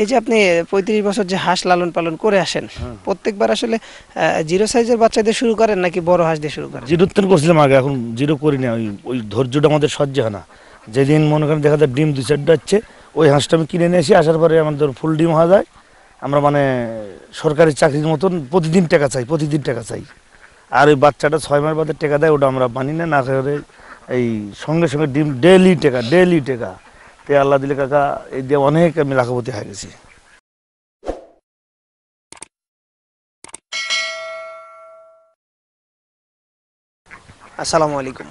এই যে আপনি পঁয়ত্রিশ বছর যে হাঁস লালন পালন করে আসেন হ্যাঁ। প্রত্যেকবার আসলে জিরো সাইজের বাচ্চা দিয়ে শুরু করেন নাকি বড় হাঁস দিয়ে শুরু করেন জিরো তো করছিলাম আগে এখন জিরো করি না ওই ওই ধৈর্যটা আমাদের সহ্য হয় না যেদিন মনে করেন দেখা যায় ডিম দু চারটা হচ্ছে ওই হাঁসটা আমি কিনে নিয়ে এসে আসার পরে আমাদের ফুল ডিম হওয়া যায় আমরা মানে সরকারি চাকরির মতন প্রতিদিন টাকা চাই প্রতিদিন টাকা চাই আর ওই বাচ্চাটা ছয় মাস বাদে টাকা দেয় ওটা আমরা মানি না না এই সঙ্গে সঙ্গে ডিম ডেলি টাকা ডেলি টাকা তে আল্লাহ দিলে কাকা এই দিয়ে অনেক আমি লাখপতি হয়ে গেছি আসসালামু আলাইকুম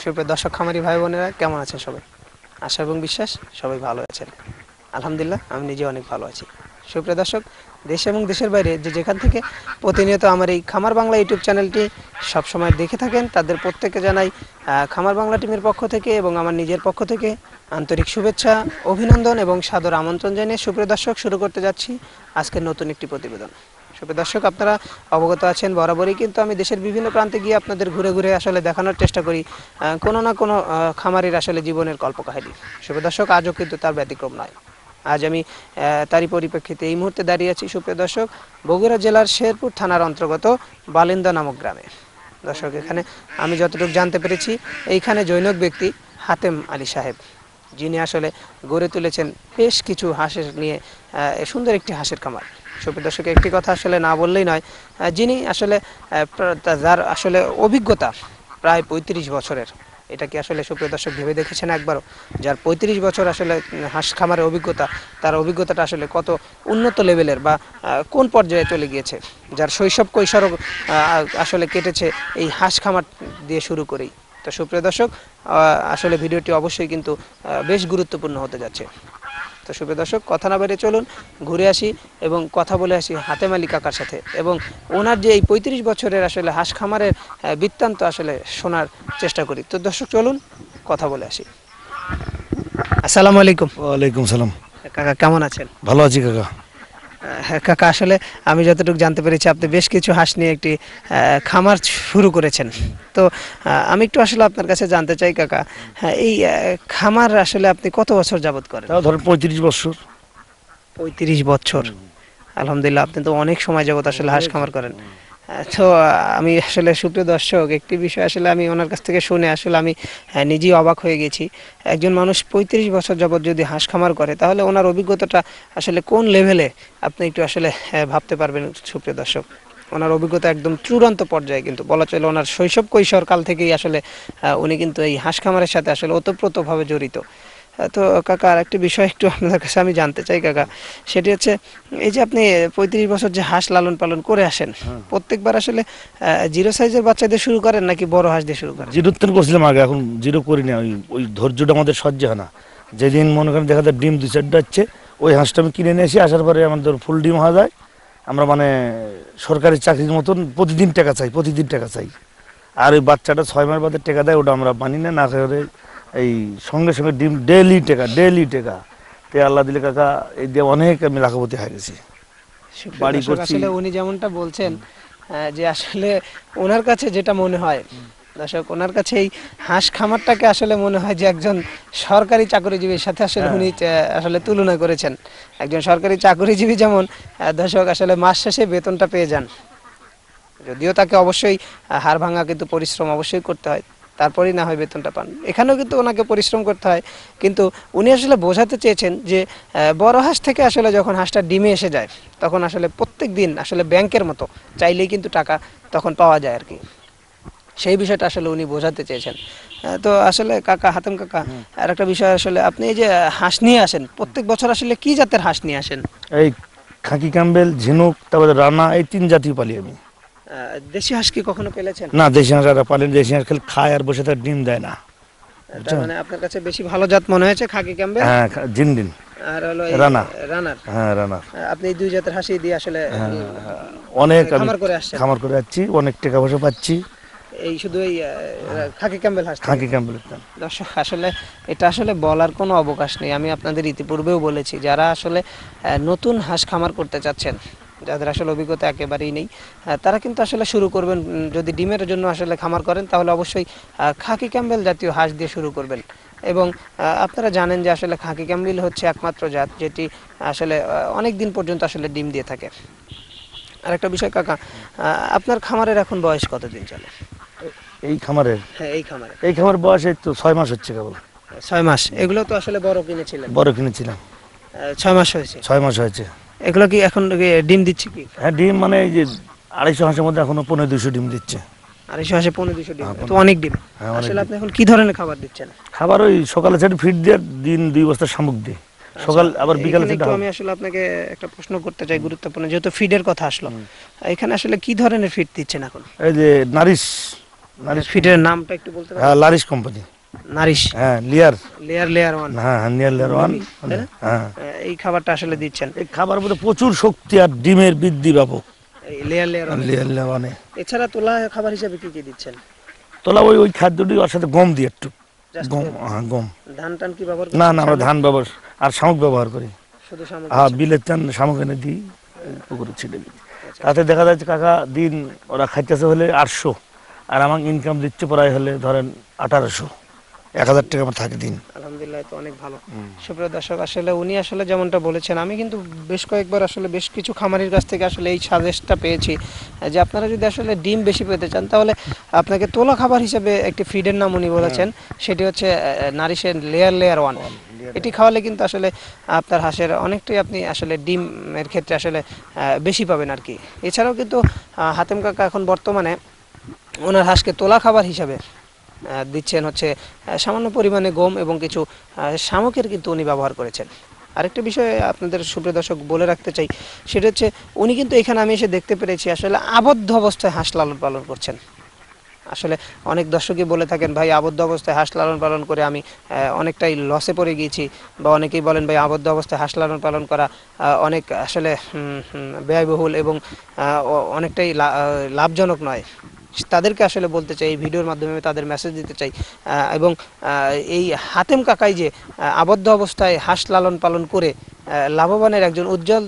শিল্পের দর্শক খামারি ভাই বোনেরা কেমন আছেন সবাই আশা এবং বিশ্বাস সবাই ভালো আছেন আলহামদুলিল্লাহ আমি নিজে অনেক ভালো আছি সুপ্রিয় দর্শক দেশে এবং দেশের বাইরে যে যেখান থেকে প্রতিনিয়ত আমার এই খামার বাংলা ইউটিউব চ্যানেলটি সবসময় দেখে থাকেন তাদের প্রত্যেকে জানাই খামার বাংলা টিমের পক্ষ থেকে এবং আমার নিজের পক্ষ থেকে আন্তরিক শুভেচ্ছা অভিনন্দন এবং সাদর আমন্ত্রণ জানিয়ে সুপ্রিয় দর্শক শুরু করতে যাচ্ছি আজকের নতুন একটি প্রতিবেদন সুপ্রিয় দর্শক আপনারা অবগত আছেন বরাবরই কিন্তু আমি দেশের বিভিন্ন প্রান্তে গিয়ে আপনাদের ঘুরে ঘুরে আসলে দেখানোর চেষ্টা করি কোনো না কোনো খামারের আসলে জীবনের কল্পকাহিনী সুপ্রিয় দর্শক আজও কিন্তু তার ব্যতিক্রম নয় আজ আমি তারই পরিপ্রেক্ষিতে এই মুহূর্তে দাঁড়িয়ে আছি সুপ্রিয় দর্শক বগুড়া জেলার শেরপুর থানার অন্তর্গত বালিন্দা নামক গ্রামে দর্শক এখানে আমি যতটুকু জানতে পেরেছি এইখানে জৈনক ব্যক্তি হাতেম আলী সাহেব যিনি আসলে গড়ে তুলেছেন বেশ কিছু হাঁসের নিয়ে সুন্দর একটি হাঁসের খামার সুপ্রিয় দর্শক একটি কথা আসলে না বললেই নয় যিনি আসলে যার আসলে অভিজ্ঞতা প্রায় পঁয়ত্রিশ বছরের এটা কি আসলে সুপ্রিয় দর্শক ভেবে দেখেছেন একবারও যার পঁয়ত্রিশ বছর আসলে হাঁস খামারের অভিজ্ঞতা তার অভিজ্ঞতাটা আসলে কত উন্নত লেভেলের বা কোন পর্যায়ে চলে গিয়েছে যার শৈশব কৈশোর আসলে কেটেছে এই হাঁস খামার দিয়ে শুরু করেই তো সুপ্রিয় দর্শক আসলে ভিডিওটি অবশ্যই কিন্তু বেশ গুরুত্বপূর্ণ হতে যাচ্ছে তো শুভ দর্শক কথা না বেড়ে চলুন ঘুরে আসি এবং কথা বলে আসি হাতে মালি কাকার সাথে এবং ওনার যে এই পঁয়ত্রিশ বছরের আসলে হাঁস খামারের বৃত্তান্ত আসলে শোনার চেষ্টা করি তো দর্শক চলুন কথা বলে আসি আসসালামু আলাইকুম ওয়ালাইকুম সালাম কাকা কেমন আছেন ভালো আছি কাকা কাকা আসলে আমি যতটুকু জানতে পেরেছি আপনি বেশ কিছু হাঁস নিয়ে একটি খামার শুরু করেছেন তো আমি একটু আসলে আপনার কাছে জানতে চাই কাকা হ্যাঁ, এই খামার আসলে আপনি কত বছর যাবত করেন ধরেন পঁয়ত্রিশ বছর পঁয়ত্রিশ বছর আলহামদুলিল্লাহ আপনি তো অনেক সময় যাবত আসলে হাঁস খামার করেন তো আমি আসলে সুপ্রিয় দর্শক একটি বিষয় আসলে আমি ওনার কাছ থেকে শুনে আসলে আমি হ্যাঁ, নিজেই অবাক হয়ে গেছি একজন মানুষ ৩৫ বছর যাবৎ যদি হাঁস খামার করে তাহলে ওনার অভিজ্ঞতাটা আসলে কোন লেভেলে আপনি একটু আসলে হ্যাঁ, ভাবতে পারবেন সুপ্রিয় দর্শক ওনার অভিজ্ঞতা একদম চূড়ান্ত পর্যায়ে কিন্তু বলা চলে ওনার শৈশব কৈশোর কাল থেকেই আসলে উনি কিন্তু এই হাঁস খামারের সাথে আসলে ওতপ্রোতভাবে জড়িত তো কাকা আর একটি বিষয় একটু আপনাদের কাছে আমি জানতে চাই কাকা সেটি হচ্ছে এই যে আপনি পঁয়ত্রিশ বছর যে হাঁস লালন পালন করে আসেন হ্যাঁ। প্রত্যেকবার আসলে জিরো সাইজের বাচ্চা দিয়ে শুরু করেন নাকি বড় হাঁস দিয়ে শুরু করেন জিরো উত্তর করছিলাম আগে এখন জিরো করি না ওই ওই ধৈর্যটা আমাদের সহ্য হয় না যেদিন মনে করেন দেখা যায় ডিম দু চারটা হচ্ছে ওই হাঁসটা আমি কিনে নিয়ে এসে আসার পরে আমাদের ফুল ডিম হওয়া যায় আমরা মানে সরকারি চাকরির মতন প্রতিদিন টাকা চাই প্রতিদিন টাকা চাই আর ওই বাচ্চাটা ছয় মাস বাদে টাকা দেয় ওটা আমরা মানি না না করে এই সঙ্গে সঙ্গে ডিম ডেলি টেকা ডেলি টেকা তে আল্লাহ দিলে কাকা এই দিয়ে অনেক আমি লাখপতি হয়ে গেছি বাড়ি করছি উনি যেমনটা বলছেন যে আসলে ওনার কাছে যেটা মনে হয় দর্শক ওনার কাছে এই হাঁস খামারটাকে আসলে মনে হয় যে একজন সরকারি চাকরিজীবীর সাথে আসলে হ্যাঁ। উনি আসলে তুলনা করেছেন একজন সরকারি চাকরিজীবী যেমন দর্শক আসলে মাস শেষে বেতনটা পেয়ে যান যদিও তাকে অবশ্যই হাড় ভাঙা কিন্তু পরিশ্রম অবশ্যই করতে হয় তারপরেই না হয় বেতনটা পান এখানেও কিন্তু ওনাকে পরিশ্রম করতে হয় কিন্তু উনি আসলে বোঝাতে চেয়েছেন যে বড় হাঁস থেকে আসলে যখন হাঁসটা ডিমে এসে যায় তখন আসলে প্রত্যেক দিন আসলে ব্যাংকের মতো চাইলেই কিন্তু টাকা তখন পাওয়া যায় আর কি সেই বিষয়টা আসলে উনি বোঝাতে চেয়েছেন তো আসলে কাকা হাতেম কাকা আর একটা বিষয় আসলে আপনি এই যে হাঁস নিয়ে আসেন প্রত্যেক বছর আসলে কি জাতের হাঁস নিয়ে আসেন এই খাকি কাম্বেল ঝিনুক তারপরে রানা এই তিন জাতি পালি আমি দেশি হাঁস কি কখনো পেলেছেন না দেশি হাঁস আর পালেন দেশি হাঁস খালি খায় আর বসে তার ডিম দেয় না মানে আপনার কাছে বেশি ভালো জাত মনে হয়েছে খাকি হ্যাঁ ডিম আর হলো রানা রানার হ্যাঁ রানার আপনি দুই জাতের দিয়ে আসলে হ্যাঁ, হ্যাঁ, হ্যাঁ। অনেক খামার করে আসছে খামার করে আসছি অনেক টাকা পয়সা পাচ্ছি এই শুধু এই খাকি ক্যাম্বেল হাঁস খাকি ক্যাম্বেল দর্শক আসলে এটা আসলে বলার কোনো অবকাশ নেই আমি আপনাদের ইতিপূর্বেও বলেছি যারা আসলে নতুন হাঁস খামার করতে চাচ্ছেন যাদের আসলে অভিজ্ঞতা একেবারেই নেই তারা কিন্তু আসলে শুরু করবেন যদি ডিমের জন্য আসলে খামার করেন তাহলে অবশ্যই খাকি ক্যাম্বেল জাতীয় হাঁস দিয়ে শুরু করবেন এবং আপনারা জানেন যে আসলে খাকি ক্যাম্বিল হচ্ছে একমাত্র জাত যেটি আসলে অনেক দিন পর্যন্ত আসলে ডিম দিয়ে থাকে আর একটা বিষয় কাকা আপনার খামারের এখন বয়স কতদিন চলে এই খামারের হ্যাঁ এই খামারের এই খামার বয়স এই তো ছয় মাস হচ্ছে কেবল ছয় মাস এগুলো তো আসলে বড় কিনেছিলেন বড় কিনেছিলাম ছয় মাস হয়েছে ছয় মাস হয়েছে এগুলো কি এখন ডিম দিচ্ছে কি হ্যাঁ ডিম মানে এই যে আড়াইশো হাঁসের মধ্যে এখনো পনেরো দুশো ডিম দিচ্ছে আড়াইশো হাঁসে পনেরো দুশো ডিম হ্যাঁ, তো অনেক ডিম হ্যাঁ, আসলে আপনি এখন কি ধরনের খাবার দিচ্ছেন খাবার ওই সকালে সেটা দিয়ে দিন দুই বস্তা শামুক দিয়ে আচ্ছা, সকাল আবার বিকালে সেটা আমি আসলে আপনাকে একটা প্রশ্ন করতে চাই গুরুত্বপূর্ণ যেহেতু ফিডের কথা আসলো এখানে আসলে কি ধরনের ফিড দিচ্ছেন এখন এই যে নারিশ মানে নারিশ ফিডের নামটা একটু বলতে হ্যাঁ, লারিশ কোম্পানি নারিশ হ্যাঁ লেয়ার লেয়ার লেয়ার ওয়ান হ্যাঁ লেয়ার লেয়ার ওয়ান হ্যাঁ, হ্যাঁ। এই খাবারটা আসলে দিচ্ছেন এই খাবার প্রচুর শক্তি আর ডিমের বৃদ্ধি লেয়ার এছাড়া তোলা খাবার কি কি দিচ্ছেন তোলা ওই ওই খাদ্যটি গম দিয়ে গম হ্যাঁ, গম ধান টান কি ব্যবহার না না আমরা ধান ব্যবহার আর শামুক ব্যবহার করি বিলের টান শামুক এনে দিই পুকুরে ছেড়ে দিই আচ্ছা। তাতে দেখা যাচ্ছে কাকা দিন ওরা খাইতেছে হলে আটশো আর আমার ইনকাম দিচ্ছে প্রায় হলে ধরেন আঠারোশো আলহামদুলিল্লাহ অনেক ভালো সুপ্রিয় দর্শক আসলে উনি আসলে যেমনটা বলেছেন আমি কিন্তু বেশ কয়েকবার আসলে বেশ কিছু খামারির কাছ থেকে আসলে এই সাজেস্টটা পেয়েছি যে আপনারা যদি আসলে ডিম বেশি পেতে চান তাহলে আপনাকে তোলা খাবার হিসেবে একটি ফিডের নাম উনি বলেছেন সেটি হচ্ছে নারিশের লেয়ার লেয়ার ওয়ান এটি খাওয়ালে কিন্তু আসলে আপনার হাঁসের অনেকটাই আপনি আসলে ডিমের ক্ষেত্রে আসলে বেশি পাবেন আর কি এছাড়াও কিন্তু হাতেম কাকা এখন বর্তমানে ওনার হাঁসকে তোলা খাবার হিসাবে দিচ্ছেন হচ্ছে সামান্য পরিমাণে গম এবং কিছু শামুকের কিন্তু উনি ব্যবহার করেছেন আরেকটা বিষয়ে আপনাদের সুপ্রিয় দর্শক বলে রাখতে চাই সেটা হচ্ছে উনি কিন্তু এখানে আমি এসে দেখতে পেরেছি আসলে আবদ্ধ অবস্থায় হাঁস লালন পালন করছেন আসলে অনেক দর্শকই বলে থাকেন ভাই আবদ্ধ অবস্থায় হাঁস লালন পালন করে আমি অনেকটাই লসে পড়ে গিয়েছি বা অনেকেই বলেন ভাই আবদ্ধ অবস্থায় হাঁস লালন পালন করা অনেক আসলে ব্যয়বহুল এবং অনেকটাই লাভজনক নয় তাদেরকে আসলে বলতে চাই এই ভিডিওর মাধ্যমে তাদের মেসেজ দিতে চাই এবং এই হাতেম কাকাই যে আবদ্ধ অবস্থায় হাঁস লালন পালন করে লাভবানের একজন উজ্জ্বল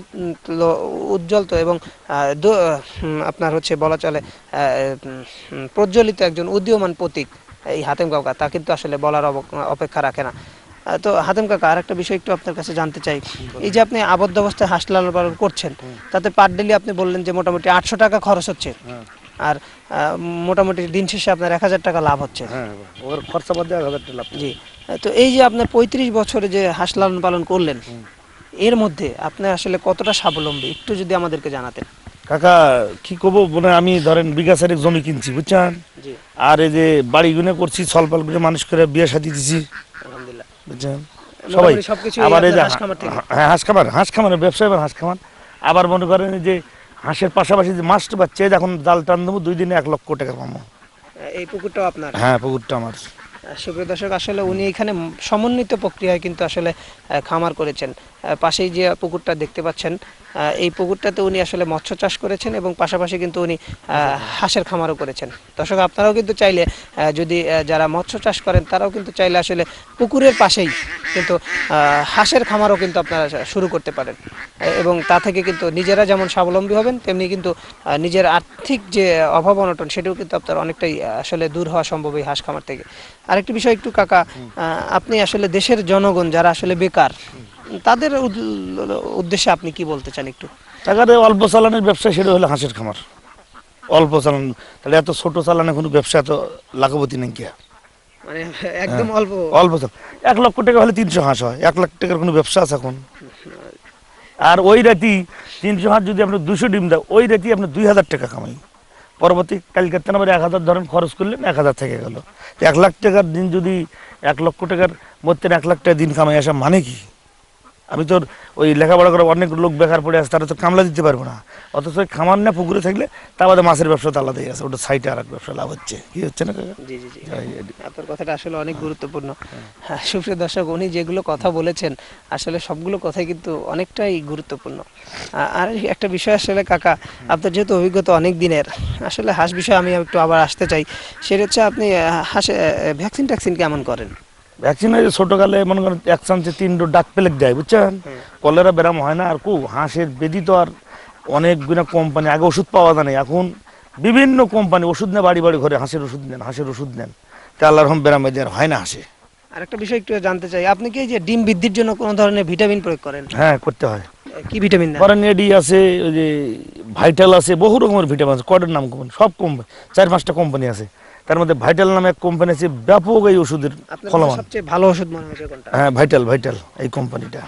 উজ্জ্বল তো এবং আপনার হচ্ছে বলা চলে প্রজ্বলিত একজন উদীয়মান প্রতীক এই হাতেম কাকা তা কিন্তু আসলে বলার অপেক্ষা রাখে না তো হাতেম কাকা আর একটা বিষয় একটু আপনার কাছে জানতে চাই এই যে আপনি আবদ্ধ অবস্থায় হাঁস লালন পালন করছেন তাতে পার ডেলি আপনি বললেন যে মোটামুটি আটশো টাকা খরচ হচ্ছে হ্যাঁ। আর মোটামুটি দিন শেষে আপনার এক হাজার টাকা লাভ হচ্ছে হ্যাঁ, জি তো এই যে আপনার পঁয়ত্রিশ বছরে যে হাঁস লালন পালন করলেন এর মধ্যে আপনি আসলে কতটা স্বাবলম্বী একটু যদি আমাদেরকে জানাতেন কাকা কি করবো মানে আমি ধরেন বিঘা চারেক জমি কিনছি বুঝছেন আর এই যে বাড়ি গুনে করছি সলপাল করে মানুষ করে বিয়ে শাদি দিছি বুঝছেন সবাই আবার এই যে হ্যাঁ হাঁস খামার হাঁস হাঁস খামার আবার মনে করেন যে হাঁসের পাশাপাশি যে মাছটা পাচ্ছে এখন জাল টান দেবো দুই দিনে এক লক্ষ টাকা পাবো এই পুকুরটাও আপনার হ্যাঁ পুকুরটা আমার সুপ্রিয় দর্শক আসলে উনি এখানে সমন্বিত প্রক্রিয়ায় কিন্তু আসলে খামার করেছেন পাশেই যে পুকুরটা দেখতে পাচ্ছেন এই পুকুরটাতে উনি আসলে মৎস্য চাষ করেছেন এবং পাশাপাশি কিন্তু উনি হাঁসের খামারও করেছেন দর্শক আপনারাও কিন্তু চাইলে যদি যারা মৎস্য চাষ করেন তারাও কিন্তু চাইলে আসলে পুকুরের পাশেই কিন্তু হাঁসের খামারও কিন্তু আপনারা শুরু করতে পারেন এবং তা থেকে কিন্তু নিজেরা যেমন স্বাবলম্বী হবেন তেমনি কিন্তু নিজের আর্থিক যে অভাব অনটন সেটিও কিন্তু আপনার অনেকটাই আসলে দূর হওয়া সম্ভব এই হাঁস খামার থেকে আরেকটি বিষয় একটু কাকা আপনি আসলে দেশের জনগণ যারা আসলে বেকার তাদের উদ্দেশ্যে আপনি কি বলতে চান একটু টাকাতে অল্প চালানের ব্যবসা সেটা হলো হাঁসের খামার অল্প চালান তাহলে এত ছোট চালানে কোনো ব্যবসা এত লাখপতি নেই কি মানে একদম হ্যাঁ, অল্প অল্প এক লক্ষ টাকা হলে তিনশো হাঁস হয় এক লাখ টাকার কোনো ব্যবসা আছে এখন আর ওই রাতি তিনশো হাঁস যদি আপনার দুশো ডিম দেয় ওই রাতি আপনার দুই হাজার টাকা কামাই পরবর্তী কালকে আবার এক হাজার ধরেন খরচ করলেন এক হাজার থেকে গেল এক লাখ টাকার দিন যদি এক লক্ষ টাকার মধ্যে এক লাখ টাকা দিন কামাই আসা মানে কি আমি তোর ওই লেখাপড়া করে অনেক লোক বেকার পড়ে আছে তারা তো কামলা দিতে পারবো না অথচ খামার না পুকুরে থাকলে তা বাদে মাছের ব্যবসা তো আলাদাই আছে ওটা সাইডে আর এক ব্যবসা লাভ হচ্ছে কি হচ্ছে না জি জি জি আপনার কথাটা আসলে অনেক হ্যাঁ। গুরুত্বপূর্ণ হ্যাঁ। হ্যাঁ, সুপ্রিয় দর্শক উনি যেগুলো কথা বলেছেন আসলে সবগুলো কথাই কিন্তু অনেকটাই গুরুত্বপূর্ণ আর একটা বিষয় আসলে কাকা আপনার যেহেতু অভিজ্ঞতা অনেক দিনের আসলে হাঁস বিষয়ে আমি একটু আবার আসতে চাই সেটা হচ্ছে আপনি হাঁসে ভ্যাকসিন ট্যাকসিন কেমন করেন ভ্যাকসিন ওই ছোটকালে মনে করেন এক চান্সে তিন ডোর ডাক পেলেক দেয় বুঝছেন কলেরা ব্যারাম হয় না আর কু হাঁসের বেদি তো আর অনেকগুলো কোম্পানি আগে ওষুধ পাওয়া যায় এখন বিভিন্ন কোম্পানি ওষুধ নেয় বাড়ি বাড়ি ঘরে হাঁসের ওষুধ নেন হাঁসের ওষুধ নেন তা আল্লাহর রহম ব্যারাম এদের হয় না হাঁসে আর একটা বিষয় একটু জানতে চাই আপনি কি যে ডিম বৃদ্ধির জন্য কোন ধরনের ভিটামিন প্রয়োগ করেন হ্যাঁ করতে হয় কি ভিটামিন ধরেন এডি আছে ওই যে ভাইটাল আছে বহু রকমের ভিটামিন আছে কটের নাম কোম্পানি সব কোম্পানি চার পাঁচটা কোম্পানি আছে তার মধ্যে ভাইটাল নামে এক কোম্পানি আছে ব্যাপক এই ওষুধের ফলমান সবচেয়ে ভালো ওষুধ মনে হয়েছে কোনটা হ্যাঁ ভাইটাল ভাইটাল এই কোম্পানিটা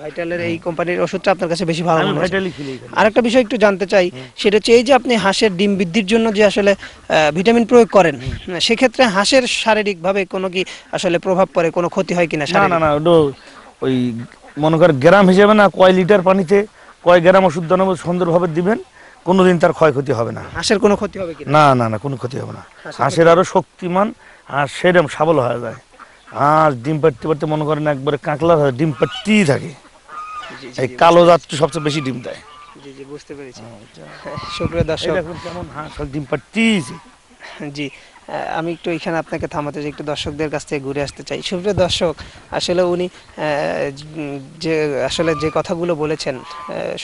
ভাইটালের এই কোম্পানির ওষুধটা আপনার কাছে বেশি ভালো মনে হয় আরেকটা বিষয় একটু জানতে চাই সেটা হচ্ছে এই যে আপনি হাঁসের ডিম বৃদ্ধির জন্য যে আসলে ভিটামিন প্রয়োগ করেন হ্যাঁ, সেক্ষেত্রে হাঁসের শারীরিকভাবে কোনো কি আসলে প্রভাব পড়ে কোনো ক্ষতি হয় কিনা না না না ওই মনে কর গ্রাম হিসেবে না কয় লিটার পানিতে কয় গ্রাম ওষুধ দানাব সুন্দরভাবে দিবেন কোনোদিন তার ক্ষয়ক্ষতি হবে না হাঁসের কোনো ক্ষতি হবে না না না কোনো ক্ষতি হবে না হাঁসের আরও শক্তিমান আর সেরম সাবল হয়ে যায় আর ডিম পাটতে পারতে মনে করেন একবারে কাঁকলা থাকে ডিম পাটতেই থাকে এই কালো জাতটি সবচেয়ে বেশি ডিম দেয় জি জি বুঝতে পেরেছি শুক্র হ্যাঁ, দর্শক কেমন হাঁস ডিম পাটতেই জি আমি একটু এখানে আপনাকে থামাতে চাই একটু দর্শকদের কাছ থেকে ঘুরে আসতে চাই সুপ্রিয় দর্শক আসলে উনি যে আসলে যে কথাগুলো বলেছেন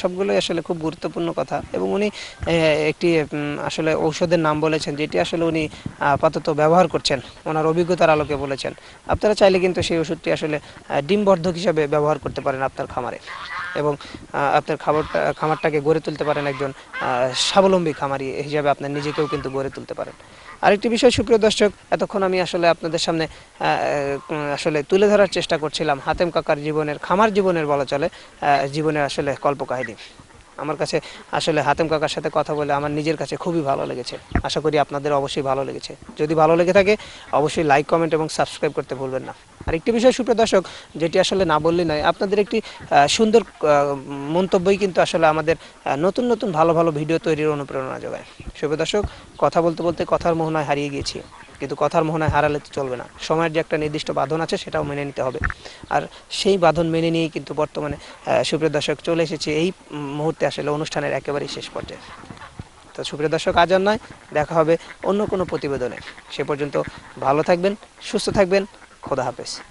সবগুলোই আসলে খুব গুরুত্বপূর্ণ কথা এবং উনি একটি আসলে ঔষধের নাম বলেছেন যেটি আসলে উনি আপাতত ব্যবহার করছেন ওনার অভিজ্ঞতার আলোকে বলেছেন আপনারা চাইলে কিন্তু সেই ওষুধটি আসলে ডিমবর্ধক হিসাবে ব্যবহার করতে পারেন আপনার খামারে এবং আপনার খাবারটা খামারটাকে গড়ে তুলতে পারেন একজন স্বাবলম্বী খামারি হিসাবে আপনার নিজেকেও কিন্তু গড়ে তুলতে পারেন আরেকটি বিষয় সুপ্রিয় দর্শক এতক্ষণ আমি আসলে আপনাদের সামনে আসলে তুলে ধরার চেষ্টা করছিলাম হাতেম কাকার জীবনের খামার জীবনের বলা চলে জীবনের আসলে কল্পকাহিনী আমার কাছে আসলে হাতেম কাকার সাথে কথা বলে আমার নিজের কাছে খুবই ভালো লেগেছে আশা করি আপনাদের অবশ্যই ভালো লেগেছে যদি ভালো লেগে থাকে অবশ্যই লাইক কমেন্ট এবং সাবস্ক্রাইব করতে ভুলবেন না আর একটি বিষয় সুপ্রিয় দর্শক যেটি আসলে না বললে নয় আপনাদের একটি সুন্দর মন্তব্যই কিন্তু আসলে আমাদের নতুন নতুন ভালো ভালো ভিডিও তৈরির অনুপ্রেরণা যোগায় সুপ্রিয় দর্শক কথা বলতে বলতে কথার মোহনায় হারিয়ে গিয়েছি কিন্তু কথার মোহনায় হারালে তো চলবে না সময়ের যে একটা নির্দিষ্ট বাঁধন আছে সেটাও মেনে নিতে হবে আর সেই বাঁধন মেনে নিয়েই কিন্তু বর্তমানে সুপ্রিয় দর্শক চলে এসেছে এই মুহূর্তে আসলে অনুষ্ঠানের একেবারেই শেষ পর্যায়ে তো সুপ্রিয় দর্শক আজ আর নয় দেখা হবে অন্য কোনো প্রতিবেদনে সে পর্যন্ত ভালো থাকবেন সুস্থ থাকবেন খোদা হাফেজ